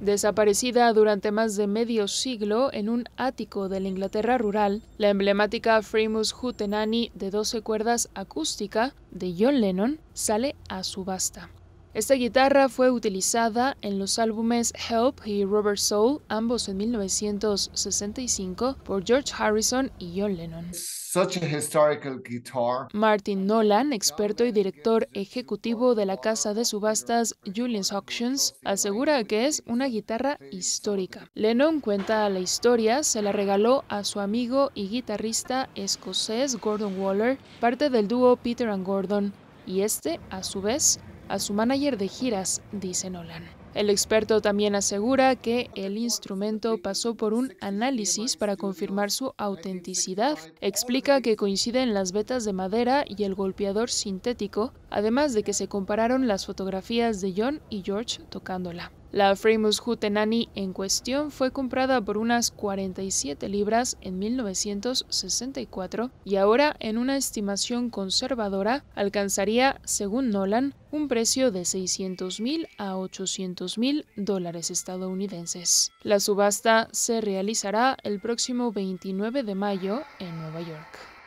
Desaparecida durante más de medio siglo en un ático de la Inglaterra rural, la emblemática Freemus Huttenani de 12 cuerdas acústica de John Lennon sale a subasta. Esta guitarra fue utilizada en los álbumes Help y Rubber Soul, ambos en 1965, por George Harrison y John Lennon. Such a historical guitar. Martin Nolan, experto y director ejecutivo de la casa de subastas Julian's Auctions, asegura que es una guitarra histórica. Lennon cuenta la historia, se la regaló a su amigo y guitarrista escocés Gordon Waller, parte del dúo Peter and Gordon, y este, a su vez, a su manager de giras, dice Nolan. El experto también asegura que el instrumento pasó por un análisis para confirmar su autenticidad. Explica que coinciden las vetas de madera y el golpeador sintético, además de que se compararon las fotografías de John y George tocándola. La Framus Hutenani en cuestión fue comprada por unas 47 libras en 1964 y ahora, en una estimación conservadora, alcanzaría, según Nolan, un precio de 600.000 a 800.000 dólares estadounidenses. La subasta se realizará el próximo 29 de mayo en Nueva York.